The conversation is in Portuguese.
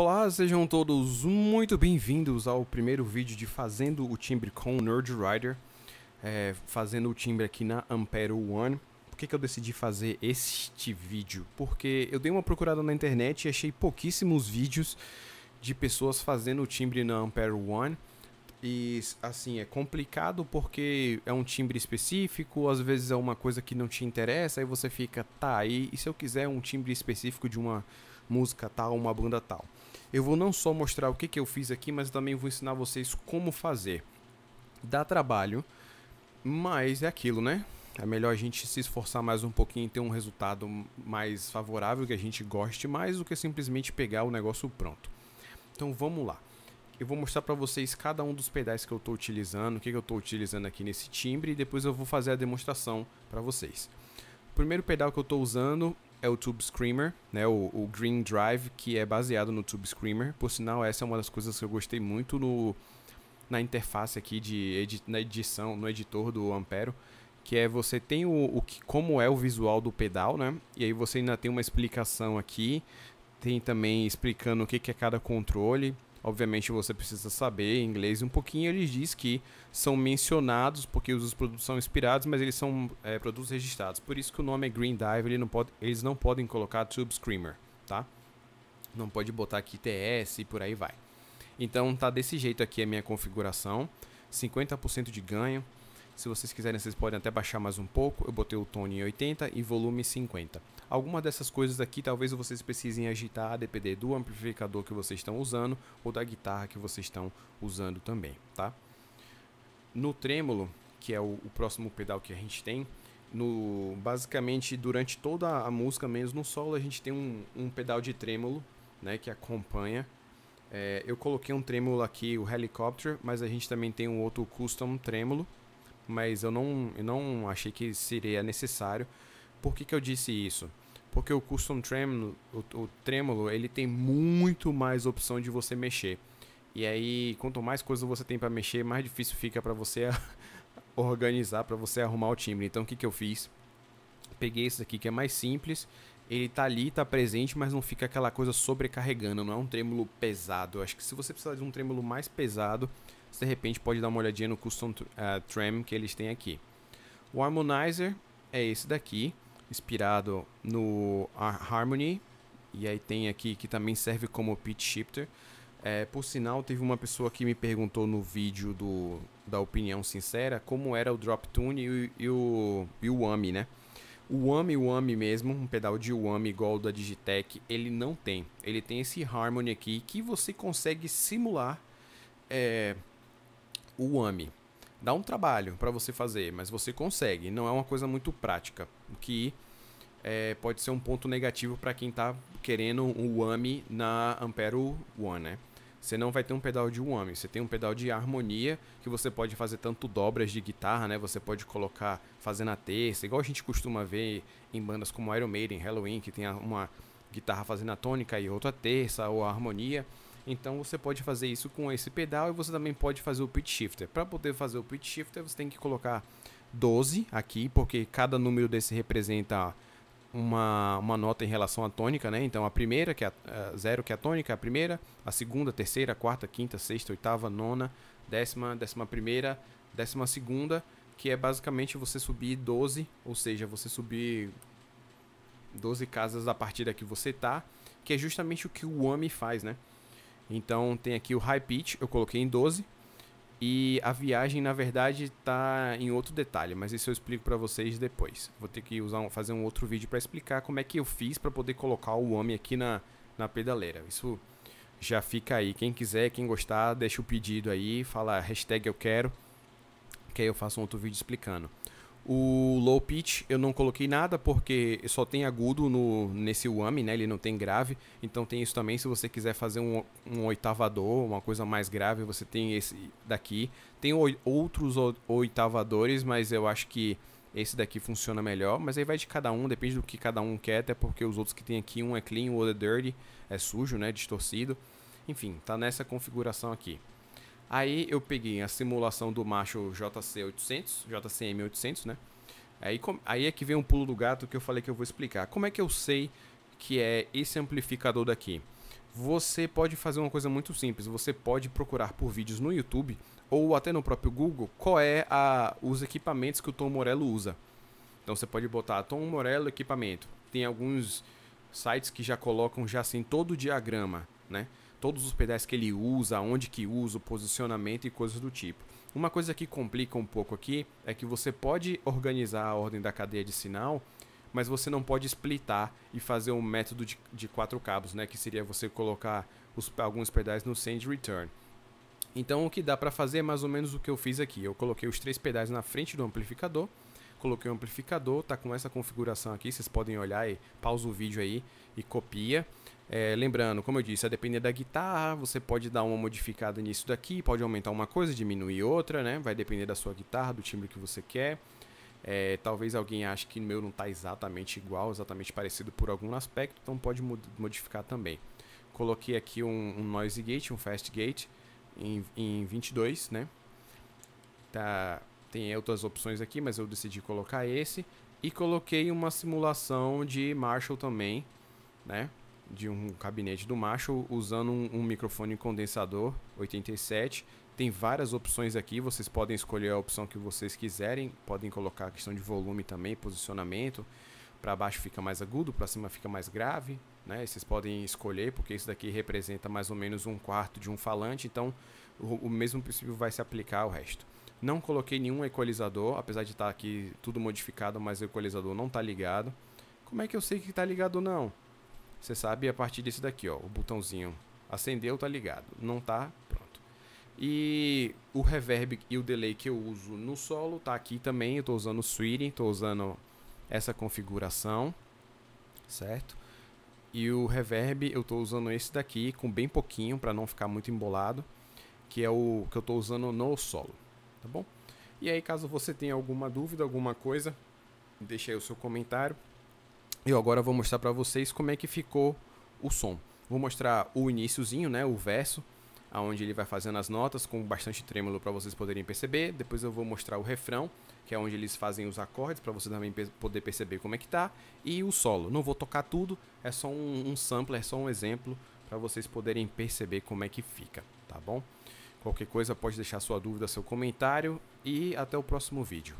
Olá, sejam todos muito bem-vindos ao primeiro vídeo de Fazendo o Timbre com o Nerd Rider. É, fazendo o timbre aqui na Ampero One. Por que, que eu decidi fazer este vídeo? Porque eu dei uma procurada na internet e achei pouquíssimos vídeos de pessoas fazendo o timbre na Ampero One. E assim, é complicado porque é um timbre específico, às vezes é uma coisa que não te interessa, aí você fica, tá, aí e se eu quiser um timbre específico de uma música tal, uma banda tal? Eu vou não só mostrar o que, que eu fiz aqui, mas também vou ensinar vocês como fazer. Dá trabalho, mas é aquilo, né? É melhor a gente se esforçar mais um pouquinho e ter um resultado mais favorável, que a gente goste mais, do que simplesmente pegar o negócio pronto. Então vamos lá. Eu vou mostrar para vocês cada um dos pedais que eu estou utilizando, o que, que eu estou utilizando aqui nesse timbre, e depois eu vou fazer a demonstração para vocês. O primeiro pedal que eu estou usando é o Tube Screamer, né? O, o, Green Drive, que é baseado no Tube Screamer. Por sinal, essa é uma das coisas que eu gostei muito no, na interface aqui de edi na edição, no editor do Ampero. Que é você tem o, o que, como é o visual do pedal, né? E aí você ainda tem uma explicação aqui. Tem também explicando o que, que é cada controle. Obviamente você precisa saber inglês um pouquinho. Ele diz que são mencionados porque os produtos são inspirados, mas eles são é, produtos registrados. Por isso que o nome é Green Dive. Ele não pode, eles não podem colocar Tube Screamer, tá? Não pode botar aqui TS e por aí vai. Então tá desse jeito aqui a minha configuração. 50% de ganho. Se vocês quiserem, vocês podem até baixar mais um pouco. Eu botei o tone em 80 e volume 50. Alguma dessas coisas aqui talvez vocês precisem agitar, a depender do amplificador que vocês estão usando ou da guitarra que vocês estão usando também, tá? No trêmulo, que é o, o próximo pedal que a gente tem, no basicamente durante toda a música, menos no solo, a gente tem um, um pedal de trêmulo, né, que acompanha. É, eu coloquei um trêmulo aqui, o helicóptero, mas a gente também tem um outro custom trêmulo, mas eu não, eu não achei que seria necessário. Por que, que eu disse isso? Porque o Custom Tremolo, o, o Tremolo, ele tem muito mais opção de você mexer. E aí, quanto mais coisa você tem para mexer, mais difícil fica para você organizar, para você arrumar o timbre. Então, o que, que eu fiz? Peguei esse aqui que é mais simples. Ele tá ali, tá presente, mas não fica aquela coisa sobrecarregando. Não é um trêmulo pesado. Eu acho que se você precisar de um trêmulo mais pesado, você de repente pode dar uma olhadinha no Custom uh, eh, Trem que eles têm aqui. O Harmonizer é esse daqui inspirado no Harmony. E aí tem aqui que também serve como pitch shifter. É, por sinal, teve uma pessoa que me perguntou no vídeo do, da opinião sincera como era o drop tune e, e o, e o AMI, né? O AMI, o AMI mesmo, um pedal de AMI igual o da Digitech, ele não tem. Ele tem esse Harmony aqui que você consegue simular é, o AMI. Dá um trabalho para você fazer, mas você consegue. Não é uma coisa muito prática, o que é, pode ser um ponto negativo para quem está querendo um Whammy na Ampero One, né? Você não vai ter um pedal de UAMI, você tem um pedal de harmonia que você pode fazer tanto dobras de guitarra, né? Você pode colocar, fazendo a terça, igual a gente costuma ver em bandas como Iron Maiden, Halloween, que tem uma guitarra fazendo a tônica e outra terça, ou a harmonia. Então você pode fazer isso com esse pedal e você também pode fazer o pitch shifter. Para poder fazer o pitch shifter, você tem que colocar 12 aqui, porque cada número desse representa uma, uma nota em relação à tônica, né? Então a primeira, que é a, a é, zero, que é a tônica, é a primeira, a segunda, a terceira, a quarta, a quinta, a sexta, a oitava, a nona, décima, décima primeira, décima segunda, que é basicamente você subir 12, ou seja, você subir 12 casas a partir da que você tá, que é justamente o que o AMI faz, né? Então tem aqui o high pitch, eu coloquei em 12. E a viagem, na verdade, está em outro detalhe, mas isso eu explico para vocês depois. Vou ter que usar um, fazer um outro vídeo para explicar como é que eu fiz para poder colocar o homem aqui na, na pedaleira. Isso já fica aí. Quem quiser, quem gostar, deixa o pedido aí, fala hashtag eu quero, que aí eu faço um outro vídeo explicando. O low pitch eu não coloquei nada porque só tem agudo no, nesse whammy, né? Ele não tem grave. Então tem isso também. Se você quiser fazer um, um oitavador, uma coisa mais grave, você tem esse daqui. Tem o, outros oitavadores, mas eu acho que esse daqui funciona melhor. Mas aí vai de cada um, depende do que cada um quer. Até porque os outros que tem aqui, um é clean, o outro é dirty, é sujo, né? Distorcido. Enfim, tá nessa configuração aqui. Aí eu peguei a simulação do macho JC800, JCM800, né? Aí, aí é que vem um pulo do gato que eu falei que eu vou explicar. Como é que eu sei que é esse amplificador daqui? Você pode fazer uma coisa muito simples. Você pode procurar por vídeos no YouTube ou até no próprio Google qual é a, os equipamentos que o Tom Morello usa. Então você pode botar Tom Morello equipamento. Tem alguns sites que já colocam já assim todo o diagrama, né? todos os pedais que ele usa, onde que usa, o posicionamento e coisas do tipo. Uma coisa que complica um pouco aqui é que você pode organizar a ordem da cadeia de sinal, mas você não pode splitar e fazer um método de, de quatro cabos, né? Que seria você colocar os, alguns pedais no send return. Então o que dá para fazer é mais ou menos o que eu fiz aqui. Eu coloquei os três pedais na frente do amplificador, coloquei o amplificador, tá com essa configuração aqui, vocês podem olhar e pausa o vídeo aí e copia. É, lembrando, como eu disse, a depender da guitarra, você pode dar uma modificada nisso daqui, pode aumentar uma coisa, diminuir outra, né? Vai depender da sua guitarra, do timbre que você quer. É, talvez alguém ache que o meu não está exatamente igual, exatamente parecido por algum aspecto, então pode modificar também. Coloquei aqui um, um noise gate, um fast gate em, em 22, né? Tá, tem outras opções aqui, mas eu decidi colocar esse. E coloquei uma simulação de Marshall também, né? de um gabinete do macho usando um, um, microfone condensador 87. Tem várias opções aqui, vocês podem escolher a opção que vocês quiserem, podem colocar a questão de volume também, posicionamento. Para baixo fica mais agudo, para cima fica mais grave, né? Vocês podem escolher, porque isso daqui representa mais ou menos um quarto de um falante, então o, o mesmo princípio vai se aplicar ao resto. Não coloquei nenhum equalizador, apesar de estar tá aqui tudo modificado, mas o equalizador não está ligado. Como é que eu sei que está ligado ou não? Você sabe a partir desse daqui, ó, o botãozinho acendeu, tá ligado. Não tá, pronto. E o reverb e o delay que eu uso no solo tá aqui também. Eu tô usando o Sweetie, tô usando essa configuração, certo? E o reverb eu tô usando esse daqui com bem pouquinho para não ficar muito embolado, que é o que eu tô usando no solo, tá bom? E aí caso você tenha alguma dúvida, alguma coisa, deixa aí o seu comentário. Eu agora vou mostrar para vocês como é que ficou o som. Vou mostrar o iníciozinho, né, o verso, aonde ele vai fazendo as notas com bastante trêmulo para vocês poderem perceber. Depois eu vou mostrar o refrão, que é onde eles fazem os acordes para você também poder perceber como é que tá, e o solo. Não vou tocar tudo, é só um, um sampler, é só um exemplo para vocês poderem perceber como é que fica, tá bom? Qualquer coisa pode deixar sua dúvida, seu comentário e até o próximo vídeo.